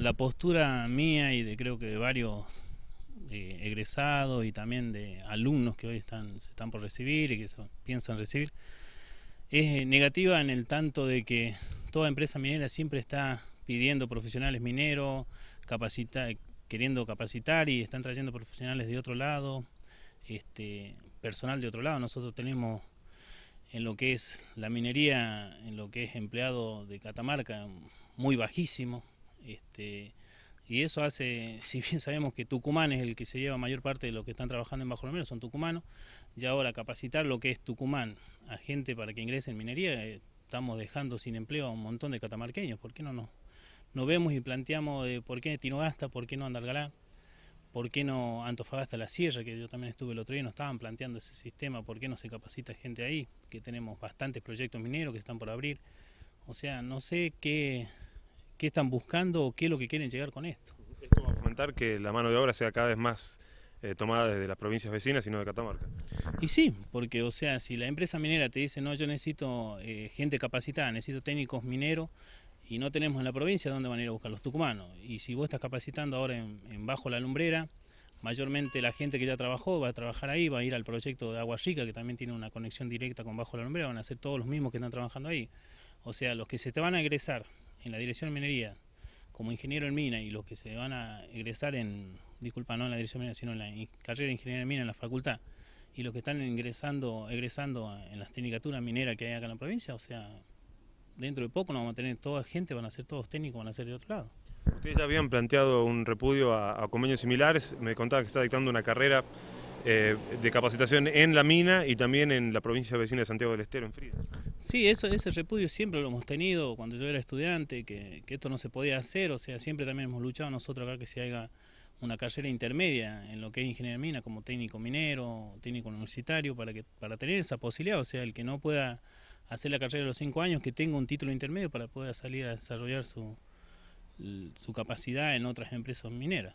la postura mía y de creo que de varios eh, egresados y también de alumnos que hoy están, se están por recibir y que piensan recibir, es eh, negativa en el tanto de que toda empresa minera siempre está pidiendo profesionales mineros, capacita, queriendo capacitar y están trayendo profesionales de otro lado, este, personal de otro lado. Nosotros tenemos en lo que es la minería, en lo que es empleado de Catamarca, muy bajísimo, este, y eso hace, si bien sabemos que Tucumán es el que se lleva mayor parte de los que están trabajando en Bajo Romero, son tucumanos, y ahora capacitar lo que es Tucumán a gente para que ingrese en minería, eh, estamos dejando sin empleo a un montón de catamarqueños, ¿por qué no nos no vemos y planteamos de por qué Tinogasta, por qué no Andalgalá, por qué no Antofagasta La Sierra, que yo también estuve el otro día, nos estaban planteando ese sistema, por qué no se capacita gente ahí, que tenemos bastantes proyectos mineros que están por abrir, o sea, no sé qué qué están buscando o qué es lo que quieren llegar con esto. Esto va a fomentar que la mano de obra sea cada vez más eh, tomada desde las provincias vecinas y no de Catamarca. Y sí, porque o sea, si la empresa minera te dice, no, yo necesito eh, gente capacitada, necesito técnicos mineros, y no tenemos en la provincia, ¿dónde van a ir a buscar los tucumanos? Y si vos estás capacitando ahora en, Bajo la Lumbrera, mayormente la gente que ya trabajó va a trabajar ahí, va a ir al proyecto de Agua Rica, que también tiene una conexión directa con Bajo la Lumbrera, van a ser todos los mismos que están trabajando ahí. O sea, los que se te van a egresar en la dirección minería como ingeniero en mina y los que se van a egresar en, disculpa, no en la dirección de minería, sino en la carrera de ingeniería en mina en la facultad, y los que están ingresando, egresando en las tecnicaturas mineras que hay acá en la provincia, o sea, dentro de poco no vamos a tener toda gente, van a ser todos técnicos, van a ser de otro lado. Ustedes ya habían planteado un repudio a, convenios similares, me contaba que está dictando una carrera eh, de capacitación en la mina y también en la provincia vecina de Santiago del Estero, en Frías. Sí, eso, ese repudio siempre lo hemos tenido cuando yo era estudiante, que, que, esto no se podía hacer, o sea, siempre también hemos luchado nosotros acá que se haga una carrera intermedia en lo que es ingeniería mina, como técnico minero, técnico universitario, para, que, para tener esa posibilidad, o sea, el que no pueda hacer la carrera de los cinco años, que tenga un título intermedio para poder salir a desarrollar su, su capacidad en otras empresas mineras.